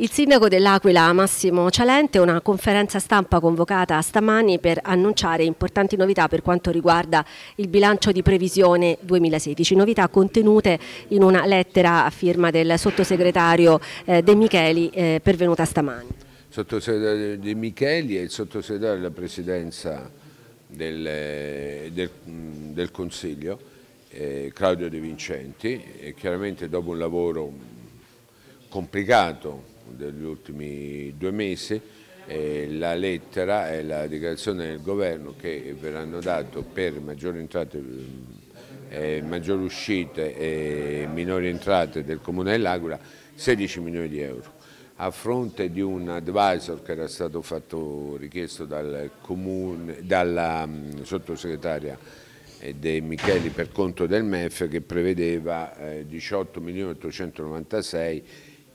Il sindaco dell'Aquila Massimo Cialente una conferenza stampa convocata stamani per annunciare importanti novità per quanto riguarda il bilancio di previsione 2016, novità contenute in una lettera a firma del sottosegretario eh, De Micheli eh, pervenuta stamani. Sottosegretario De Micheli e il sottosegretario della presidenza del, eh, del, del Consiglio, Claudio De Vincenti, chiaramente dopo un lavoro complicato degli ultimi due mesi eh, la lettera e la dichiarazione del governo che verranno date per maggiori entrate, mm, eh, maggiori uscite e minori entrate del Comune dell'Aquila 16 milioni di euro a fronte di un advisor che era stato fatto, richiesto dal comune, dalla mm, sottosegretaria eh, De Micheli per conto del MEF che prevedeva 18 eh, milioni 896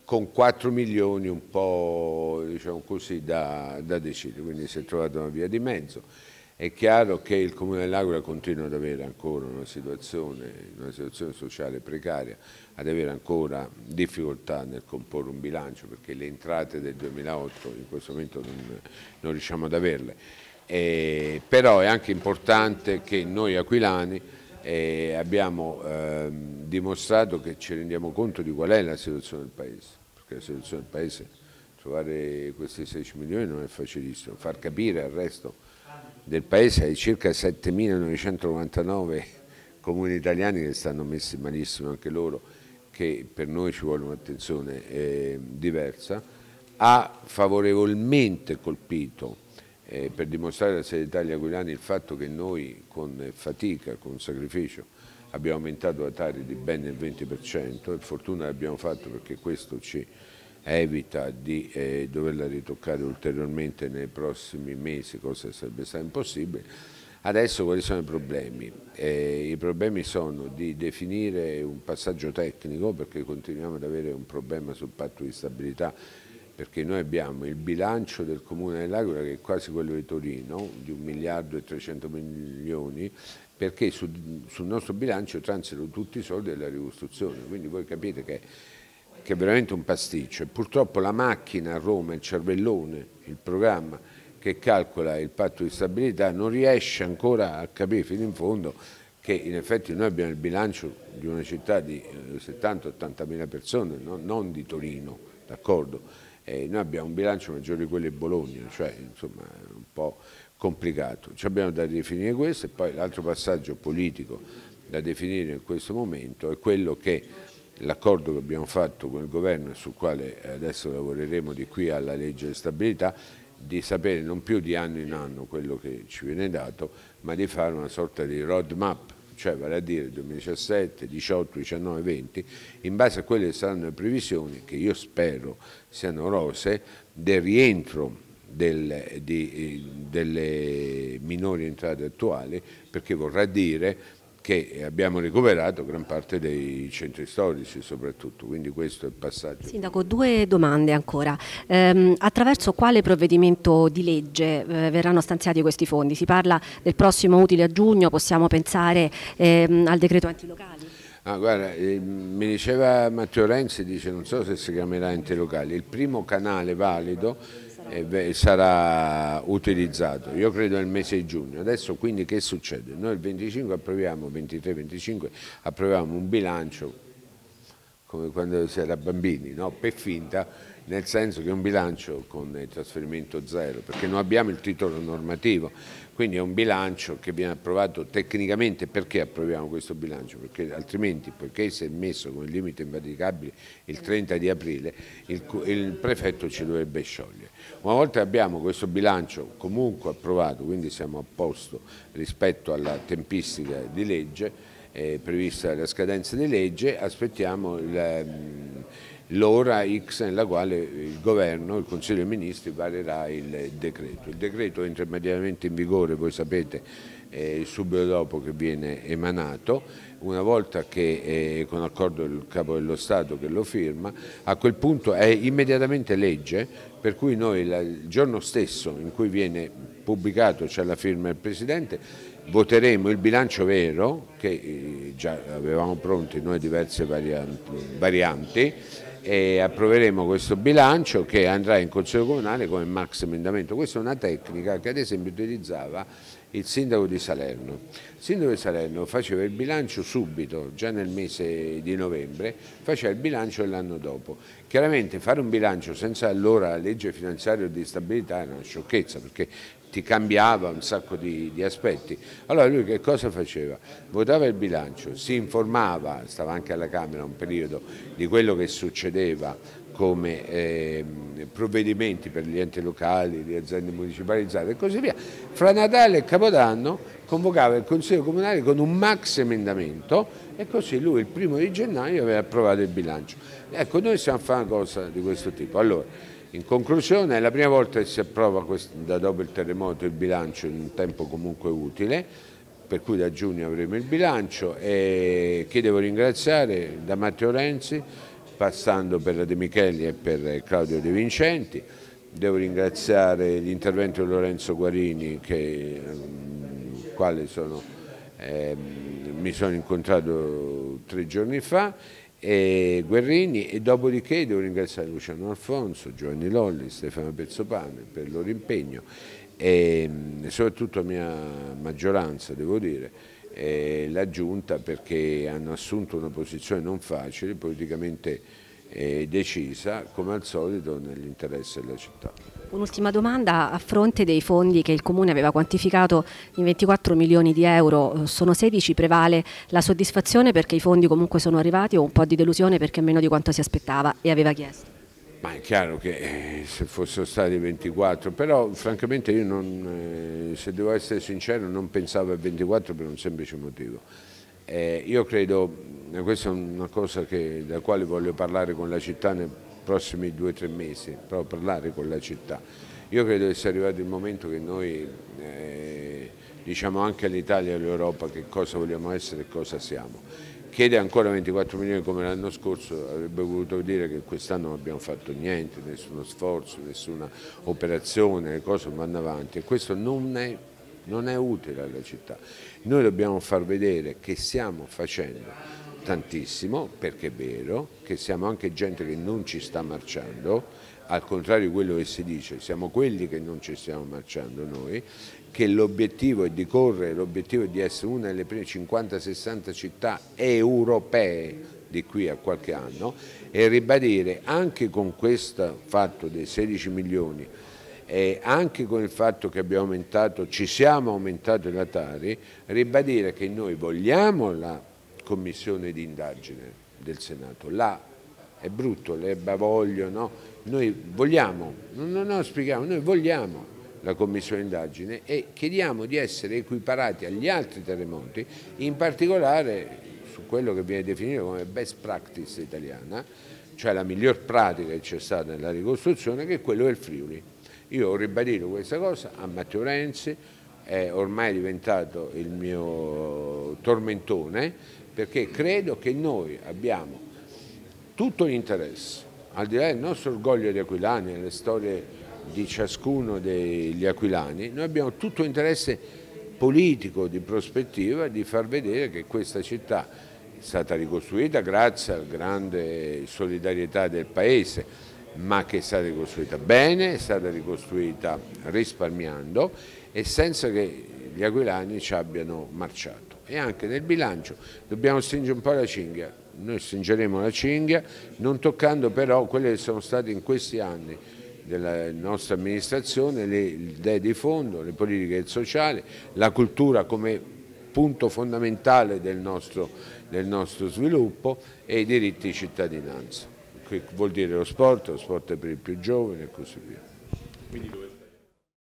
con 4 milioni un po' diciamo così, da, da, decidere, quindi si è trovata una via di mezzo. È chiaro che il Comune dell'Aquila continua ad avere ancora una situazione, una situazione sociale precaria, ad avere ancora difficoltà nel comporre un bilancio perché le entrate del 2008 in questo momento non, non riusciamo ad averle. Eh, però è anche importante che noi aquilani eh, abbiamo eh, dimostrato che ci rendiamo conto di qual è la situazione del Paese perché se non sono paese trovare questi 16 milioni non è facilissimo, far capire al resto del paese ai circa 7.999 comuni italiani che stanno messi malissimo anche loro, che per noi ci vuole un'attenzione eh, diversa, ha favorevolmente colpito eh, per dimostrare la serietà Italia Guilani il fatto che noi con fatica, con sacrificio, abbiamo aumentato la tariffa di ben il 20% e fortuna l'abbiamo fatto perché questo ci evita di eh, doverla ritoccare ulteriormente nei prossimi mesi, cosa sarebbe stato impossibile. Adesso quali sono i problemi? Eh, I problemi sono di definire un passaggio tecnico perché continuiamo ad avere un problema sul patto di stabilità perché noi abbiamo il bilancio del Comune dell'Aquila che è quasi quello di Torino, di 1 miliardo e 300 milioni, perché sul, sul nostro bilancio transitano tutti i soldi della ricostruzione, quindi voi capite che, che, è veramente un pasticcio. E purtroppo la macchina a Roma, il cervellone, il programma che calcola il patto di stabilità non riesce ancora a capire fino in fondo che in effetti noi abbiamo il bilancio di una città di 70-80 eh, mila persone, no? non di Torino, d'accordo? eh, noi abbiamo un bilancio maggiore di quello di Bologna, cioè insomma è un po' complicato. Ci abbiamo da definire questo e poi l'altro passaggio politico da definire in questo momento è quello che l'accordo che abbiamo fatto con il governo e sul quale adesso lavoreremo di qui alla legge di stabilità di sapere non più di anno in anno quello che ci viene dato ma di fare una sorta di roadmap cioè vale a dire 2017, 18, 19, 20, in base a quelle che saranno le previsioni, che io spero siano rose, del rientro del, di, eh, delle minori entrate attuali, perché vorrà dire che abbiamo recuperato gran parte dei centri storici soprattutto, quindi questo è il passaggio. Sindaco, due domande ancora. Ehm, attraverso quale provvedimento di legge eh, verranno stanziati questi fondi? Si parla del prossimo utile a giugno, possiamo pensare ehm, al decreto antilocali? Ah, guarda, eh, mi diceva Matteo Renzi, dice non so se si chiamerà antilocali, il primo canale valido sarà utilizzato, io credo nel mese di giugno. Adesso quindi che succede? Noi il 25 approviamo, 23-25 approviamo un bilancio come quando si era bambini, no? per finta, nel senso che è un bilancio con trasferimento zero, perché non abbiamo il titolo normativo, quindi è un bilancio che viene approvato tecnicamente, perché approviamo questo bilancio? Perché altrimenti, poiché si è messo come limite invaticabile il 30 di aprile, il, il prefetto ci dovrebbe sciogliere. Una volta che abbiamo questo bilancio comunque approvato, quindi siamo a posto rispetto alla tempistica di legge, eh, prevista la scadenza di legge, aspettiamo il ehm, l'ora X nella quale il governo, il Consiglio dei Ministri varerà il decreto. Il decreto entra immediatamente in vigore, voi sapete, eh, subito dopo che viene emanato, una volta che eh, con accordo del Capo dello Stato che lo firma, a quel punto è immediatamente legge, per cui noi la, il giorno stesso in cui viene pubblicato, c'è cioè la firma del Presidente, voteremo il bilancio vero, che eh, già avevamo pronti noi diverse varianti, varianti e approveremo questo bilancio che andrà in Consiglio Comunale come max emendamento. Questa è una tecnica che ad esempio utilizzava il sindaco di Salerno. Il sindaco di Salerno faceva il bilancio subito, già nel mese di novembre, faceva il bilancio l'anno dopo. Chiaramente fare un bilancio senza allora la legge finanziaria di stabilità era una sciocchezza perché ti cambiava un sacco di, di, aspetti. Allora lui che cosa faceva? Votava il bilancio, si informava, stava anche alla Camera un periodo, di quello che succedeva come eh, provvedimenti per gli enti locali, le aziende municipalizzate e così via. Fra Natale e Capodanno convocava il Consiglio Comunale con un max emendamento e così lui il primo di gennaio aveva approvato il bilancio. Ecco, noi stiamo a fare una cosa di questo tipo. Allora, in conclusione è la prima volta che si approva questo, da dopo il terremoto il bilancio in un tempo comunque utile per cui da giugno avremo il bilancio e che devo ringraziare da Matteo Renzi passando per la De Micheli e per Claudio De Vincenti. Devo ringraziare l'intervento di Lorenzo Guarini che, um, quale sono, eh, mi sono incontrato tre giorni fa e Guerrini e dopodiché devo ringraziare Luciano Alfonso, Giovanni Lolli, Stefano Pezzopane per il loro impegno e ehm, soprattutto la mia maggioranza devo dire eh, la Giunta perché hanno assunto una posizione non facile, politicamente eh, decisa, come al solito nell'interesse della città. Un'ultima domanda, a fronte dei fondi che il Comune aveva quantificato in 24 milioni di euro, eh, sono 16, prevale la soddisfazione perché i fondi comunque sono arrivati o un po' di delusione perché meno di quanto si aspettava e aveva chiesto? Ma è chiaro che eh, se fossero stati 24, però francamente io non, eh, se devo essere sincero non pensavo a 24 per un semplice motivo. Eh, io credo, eh, questa è una cosa che, della quale voglio parlare con la città nei prossimi due o tre mesi, proprio parlare con la città. Io credo che sia arrivato il momento che noi diciamo anche all'Italia e all'Europa che cosa vogliamo essere e cosa siamo chiede ancora 24 milioni come l'anno scorso, avrebbe voluto dire che quest'anno non abbiamo fatto niente, nessuno sforzo, nessuna operazione, le cose vanno avanti e questo non è, non è utile alla città. Noi dobbiamo far vedere che stiamo facendo tantissimo, perché è vero, che siamo anche gente che non ci sta marciando al contrario di quello che si dice, siamo quelli che non ci stiamo marciando noi, che l'obiettivo è di correre, l'obiettivo è di essere una delle prime 50-60 città europee di qui a qualche anno e ribadire anche con questo fatto dei 16 milioni e anche con il fatto che abbiamo aumentato, ci siamo aumentati la Tari, ribadire che noi vogliamo la commissione di indagine del Senato, la è brutto, le bavoglio, no? noi vogliamo, non, non spieghiamo, noi vogliamo la commissione indagine e chiediamo di essere equiparati agli altri terremoti, in particolare su quello che viene definito come best practice italiana, cioè la miglior pratica che c'è stata nella ricostruzione, che è quello del Friuli. Io ho ribadito questa cosa a Matteo Renzi, è ormai diventato il mio tormentone, perché credo che noi abbiamo tutto l'interesse al di là del nostro orgoglio di aquilani, e le storie di ciascuno degli aquilani, noi abbiamo tutto interesse politico di prospettiva di far vedere che questa città è stata ricostruita grazie alla grande solidarietà del Paese, ma che è stata ricostruita bene, è stata ricostruita risparmiando e senza che gli aquilani ci abbiano marciato. E anche nel bilancio dobbiamo stringere un po' la cinghia, noi stringeremo la cinghia, non toccando però quelle che sono state in questi anni della nostra amministrazione, le idee di fondo, le politiche sociali, la cultura come punto fondamentale del nostro, del nostro sviluppo e i diritti di cittadinanza, che vuol dire lo sport, lo sport per i più giovani e così via. Quindi